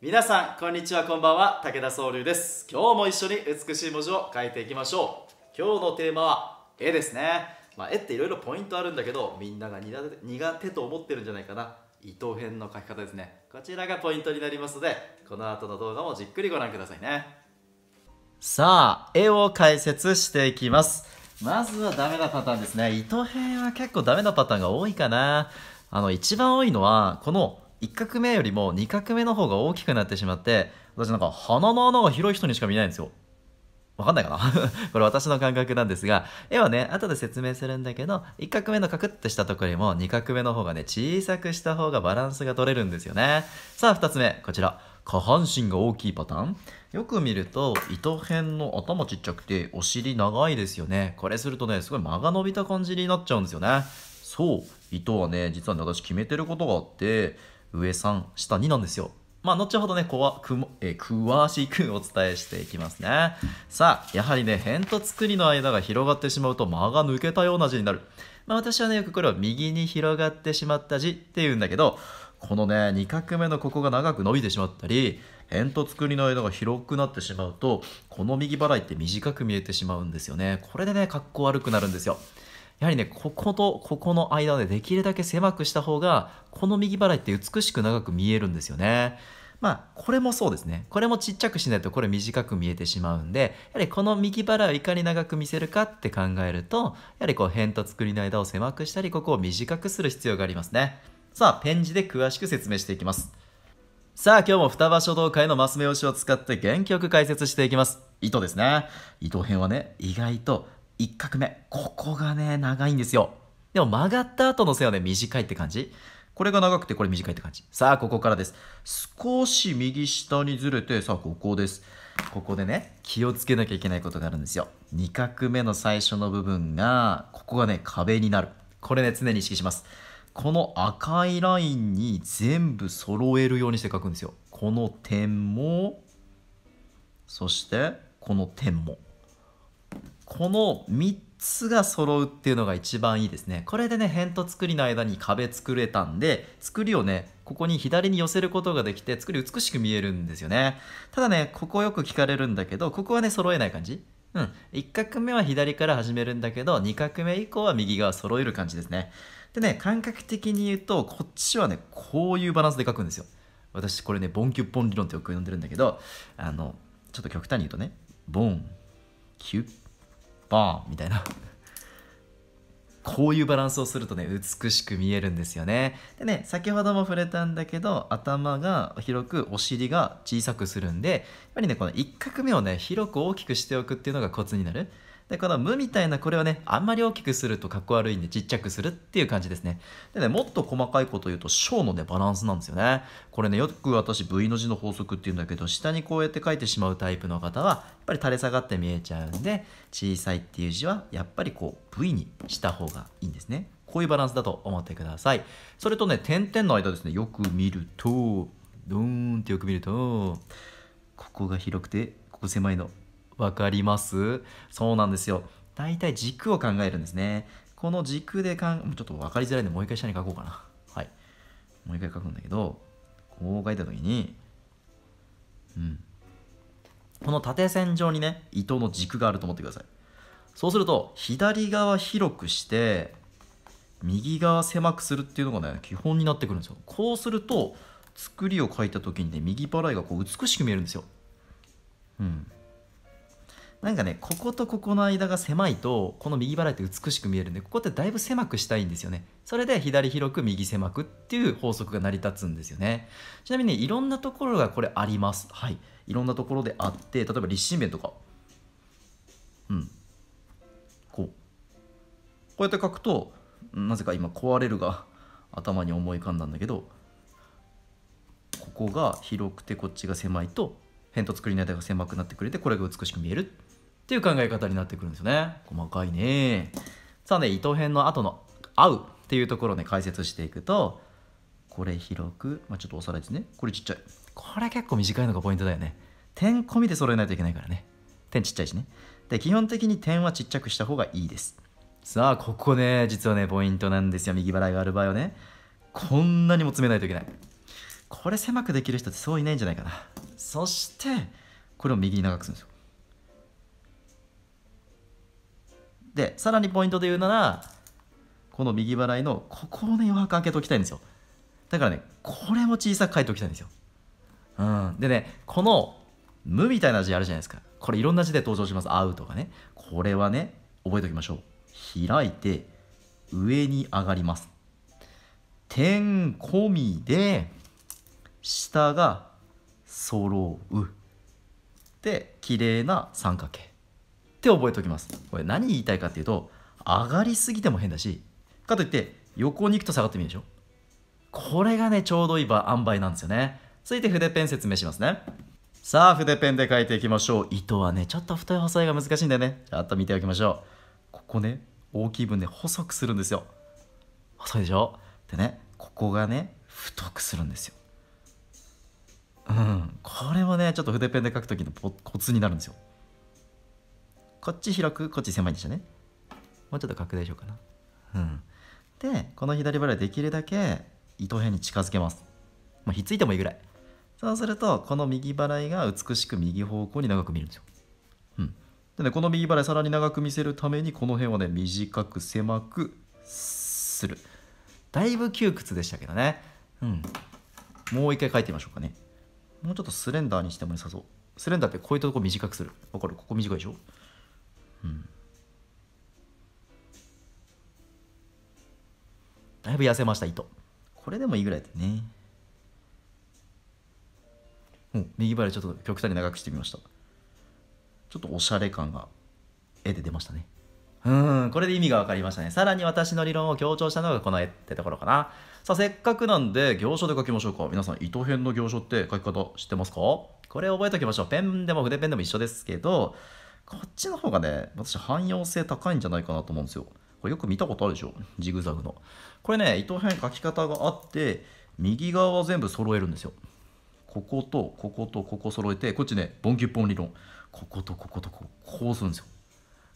皆さんこんにちはこんばんは武田総流です今日も一緒に美しい文字を書いていきましょう今日のテーマは絵ですね、まあ、絵っていろいろポイントあるんだけどみんなが苦手と思ってるんじゃないかな伊藤編の書き方ですねこちらがポイントになりますのでこの後の動画もじっくりご覧くださいねさあ絵を解説していきますまずはダメなパターンですね糸編は結構ダメなパターンが多いかなあの一番多いのはこの1画目よりも2画目の方が大きくなってしまって私なんか鼻の穴が広い人にしか見えないんですよわかんないかな これ私の感覚なんですが、絵はね、後で説明するんだけど、1画目のカクッとしたところよりも2画目の方がね、小さくした方がバランスが取れるんですよね。さあ、2つ目、こちら。下半身が大きいパターンよく見ると、糸辺の頭ちっちゃくて、お尻長いですよね。これするとね、すごい間が伸びた感じになっちゃうんですよね。そう、糸はね、実はね、私決めてることがあって、上3、下2なんですよ。まあ、後ほどね、こわくもえー、詳しくお伝えしていきますね。さあ、やはりね、辺と作りの間が広がってしまうと間が抜けたような字になる。まあ、私はね、よくこれを右に広がってしまった字っていうんだけど、このね、2画目のここが長く伸びてしまったり、辺と作りの間が広くなってしまうと、この右払いって短く見えてしまうんですよね。これでね、格好悪くなるんですよ。やはりねこことここの間をできるだけ狭くした方がこの右払いって美しく長く見えるんですよね。まあ、これもそうですね。これもちっちゃくしないとこれ短く見えてしまうんで、やはりこの右腹をいかに長く見せるかって考えると、やはりこう、辺と作りの間を狭くしたり、ここを短くする必要がありますね。さあ、ペン字で詳しく説明していきます。さあ、今日も双葉書道会のマス目押しを使って元気よく解説していきます。糸ですね。糸編はね、意外と1画目。ここがね、長いんですよ。でも曲がった後の線はね、短いって感じ。これが長くてこれ短いって感じ。さあ、ここからです。少し右下にずれて、さあ、ここです。ここでね、気をつけなきゃいけないことがあるんですよ。2画目の最初の部分が、ここがね、壁になる。これね、常に意識します。この赤いラインに全部揃えるようにして書くんですよ。この点も、そして、この点も。この3つが揃うっていうのが一番いいですねこれでね辺と作りの間に壁作れたんで作りをねここに左に寄せることができて作り美しく見えるんですよねただねここよく聞かれるんだけどここはね揃えない感じうん、1画目は左から始めるんだけど2画目以降は右側揃える感じですねでね感覚的に言うとこっちはねこういうバランスで書くんですよ私これねボンキュッポン理論ってよく呼んでるんだけどあのちょっと極端に言うとねボンキュッバーンみたいな。こういうバランスをするとね、美しく見えるんですよね。でね、先ほども触れたんだけど、頭が広く、お尻が小さくするんで、やっぱりね、この1画目をね、広く大きくしておくっていうのがコツになる。で、この無みたいなこれをね、あんまり大きくするとかっこ悪いんでちっちゃくするっていう感じですね。でね、もっと細かいこと言うと小のね、バランスなんですよね。これね、よく私 V の字の法則っていうんだけど、下にこうやって書いてしまうタイプの方は、やっぱり垂れ下がって見えちゃうんで、小さいっていう字はやっぱりこう V にした方がいいんですね。こういうバランスだと思ってください。それとね、点々の間ですね、よく見ると、ドーンってよく見ると、ここが広くて、ここ狭いの。わかりますそうなんですよ。大体軸を考えるんですね。この軸でかん、ちょっとわかりづらいんで、もう一回下に書こうかな。はい。もう一回書くんだけど、こう書いたときに、うん。この縦線上にね、糸の軸があると思ってください。そうすると、左側広くして、右側狭くするっていうのがね、基本になってくるんですよ。こうすると、作りを書いた時にね、右払いがこう美しく見えるんですよ。うん。なんかねこことここの間が狭いとこの右払いって美しく見えるんでここってだいぶ狭くしたいんですよねそれで左広く右狭くっていう法則が成り立つんですよねちなみに、ね、いろんなところがこれありますはいいろんなところであって例えば立身弁とかうんこうこうやって書くとなぜか今壊れるが頭に思い浮かんだんだけどここが広くてこっちが狭いと辺と作りの間が狭くなってくれてこれが美しく見えるっていう考え方になってくるんですよね細かいねさあね糸編の後の「合う」っていうところをね解説していくとこれ広く、まあ、ちょっとおさらいですねこれちっちゃいこれ結構短いのがポイントだよね点込みで揃えないといけないからね点ちっちゃいしねで基本的に点はちっちゃくした方がいいですさあここね実はねポイントなんですよ右払いがある場合はねこんなにも詰めないといけないこれ狭くできる人ってそういないんじゃないかなそしてこれを右に長くするんですよでさらにポイントで言うならこの右払いのここをね余白開けておきたいんですよだからねこれも小さく書いておきたいんですようんでねこの「無」みたいな字あるじゃないですかこれいろんな字で登場します「会う」とかねこれはね覚えておきましょう開いて上に上がります点込みで下が揃うで綺麗な三角形って覚えておきますこれ何言いたいかっていうと上がりすぎても変だしかといって横に行くと下がってみるでしょこれがねちょうどいい場塩梅なんですよね続いて筆ペン説明しますねさあ筆ペンで書いていきましょう糸はねちょっと太い細いが難しいんだよねちょっと見ておきましょうここね大きい分ね細くするんですよ細いでしょでねここがね太くするんですようんこれはねちょっと筆ペンで書くときのコツになるんですよこっち広くこっち狭いんでしたねもうちょっと拡大しようかなうんでこの左払いできるだけ糸辺に近づけますまあひっついてもいいぐらいそうするとこの右払いが美しく右方向に長く見るんですようんでねこの右払いさらに長く見せるためにこの辺はね短く狭くするだいぶ窮屈でしたけどねうんもう一回書いてみましょうかねもうちょっとスレンダーにしても良さそうスレンダーってこういうとこ短くするわかるここ短いでしょうん、だいぶ痩せました糸これでもいいぐらいでね右レちょっと極端に長くしてみましたちょっとおしゃれ感が絵で出ましたねうんこれで意味が分かりましたねさらに私の理論を強調したのがこの絵ってところかなさあせっかくなんで行書で書きましょうか皆さん糸編の行書って書き方知ってますかこれ覚えておきましょうペンでも筆ペンでも一緒ですけどこっちの方がね、私、汎用性高いんじゃないかなと思うんですよ。これよく見たことあるでしょジグザグの。これね、糸編書き方があって、右側は全部揃えるんですよ。ここと、ここと、ここ揃えて、こっちね、ボンキュッポン理論。こことこことここ、こうするんですよ。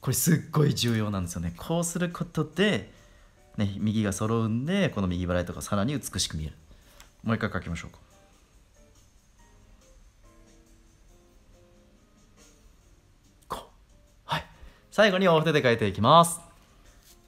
これすっごい重要なんですよね。こうすることで、ね、右が揃うんで、この右払いとかさらに美しく見える。もう一回書きましょうか。最後に大筆で書いていきます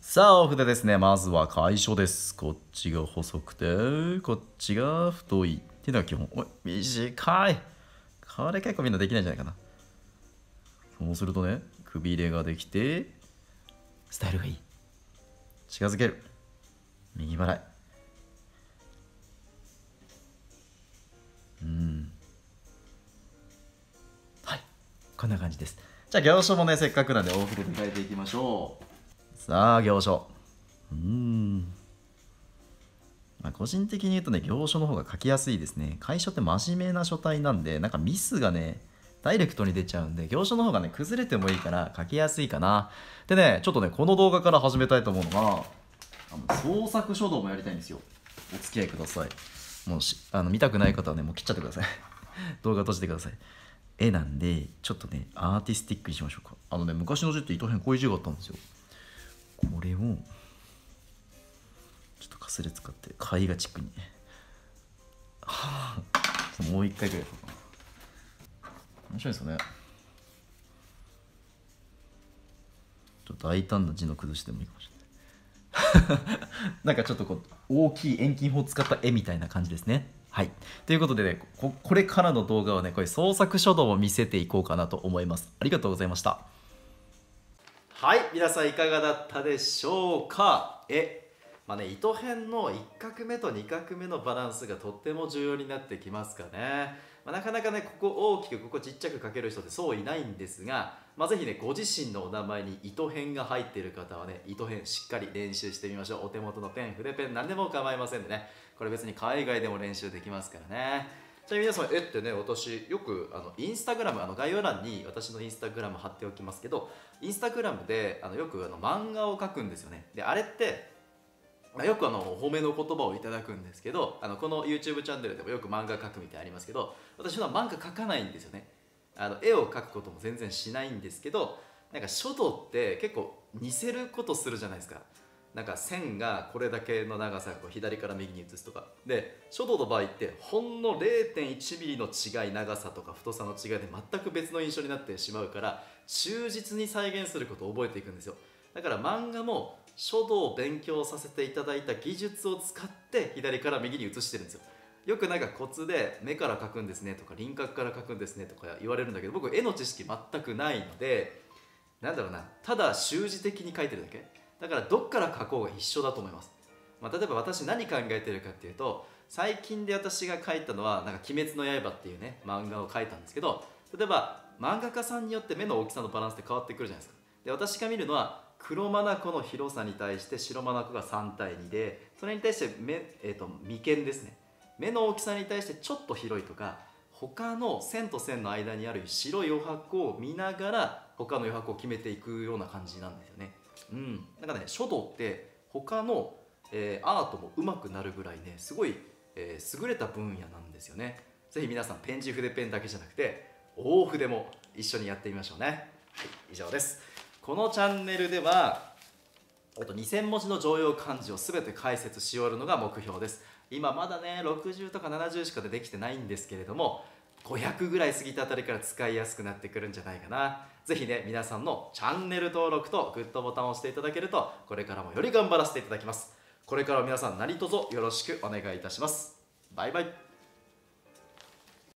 さあ大筆ですねまずは楷書ですこっちが細くてこっちが太いっていうのが基本おい短いこれ結構みんなできないんじゃないかなそうするとねくびれができてスタイルがいい近づける右払いうんはいこんな感じですじゃあ行書もねせっかくなんで大きで変えていきましょうさあ行書うんまあ、個人的に言うとね、行書の方が書きやすいですね。会書って真面目な書体なんで、なんかミスがね、ダイレクトに出ちゃうんで、行書の方がね、崩れてもいいから書きやすいかな。でね、ちょっとね、この動画から始めたいと思うのが、あの創作書道もやりたいんですよ。お付き合いください。もうあの見たくない方はね、もう切っちゃってください。動画閉じてください。絵なんでちょっとねアーティスティックにしましょうかあのね昔の字って藤編こういう字があったんですよこれをちょっとかすれ使って絵画チックに もう一回ぐらい面白いですよねちょっと大胆な字の崩しでもいいかもしれない なんかちょっとこう大きい遠近法を使った絵みたいな感じですねはい。ということでねこ、これからの動画はね、これ創作書道を見せていこうかなと思います。ありがとうございました。はい、皆さんいかがだったでしょうかえ、まあね、糸編の1画目と2画目のバランスがとっても重要になってきますかね。まあ、なかなかね、ここ大きく、ここちっちゃく書ける人ってそういないんですが、まあ、ぜひね、ご自身のお名前に糸編が入っている方はね、糸編しっかり練習してみましょう。お手元のペン、筆ペン、何でも構いませんでね。これ別に海外でも練習できますからね。じゃあ皆さん、えってね、私、よく、あの、インスタグラム、あの、概要欄に私のインスタグラム貼っておきますけど、インスタグラムで、あの、よく、あの、漫画を描くんですよね。で、あれって、よくあのお褒めの言葉をいただくんですけどあのこの YouTube チャンネルでもよく漫画描くみたいありますけど私は漫画描かないんですよねあの絵を描くことも全然しないんですけどなんか書道って結構似せることするじゃないですかなんか線がこれだけの長さを左から右に移すとかで書道の場合ってほんの 0.1mm の違い長さとか太さの違いで全く別の印象になってしまうから忠実に再現することを覚えていくんですよだから漫画も書道を勉強させていただいた技術を使って左から右に移してるんですよよくなんかコツで目から描くんですねとか輪郭から描くんですねとか言われるんだけど僕絵の知識全くないのでなんだろうなただ習字的に描いてるだけだからどっから描こうが一緒だと思います、まあ、例えば私何考えてるかっていうと最近で私が描いたのは「なんか鬼滅の刃」っていうね漫画を描いたんですけど例えば漫画家さんによって目の大きさのバランスって変わってくるじゃないですかで私が見るのは黒眼の広さに対して白眼が3対2でそれに対して目、えーと、と眉間ですね目の大きさに対してちょっと広いとか他の線と線の間にある白い余白を見ながら他の余白を決めていくような感じなんですよね。うん、なんかね書道って他の、えー、アートも上手くなるぐらいねすごい、えー、優れた分野なんですよね。是非皆さんペン字筆ペンだけじゃなくて大筆も一緒にやってみましょうね。はい、以上です。このチャンネルではっと2000文字の常用漢字を全て解説し終わるのが目標です今まだね60とか70しかできてないんですけれども500ぐらい過ぎたあたりから使いやすくなってくるんじゃないかな是非ね皆さんのチャンネル登録とグッドボタンを押していただけるとこれからもより頑張らせていただきますこれから皆さん何卒よろしくお願いいたしますバイバイ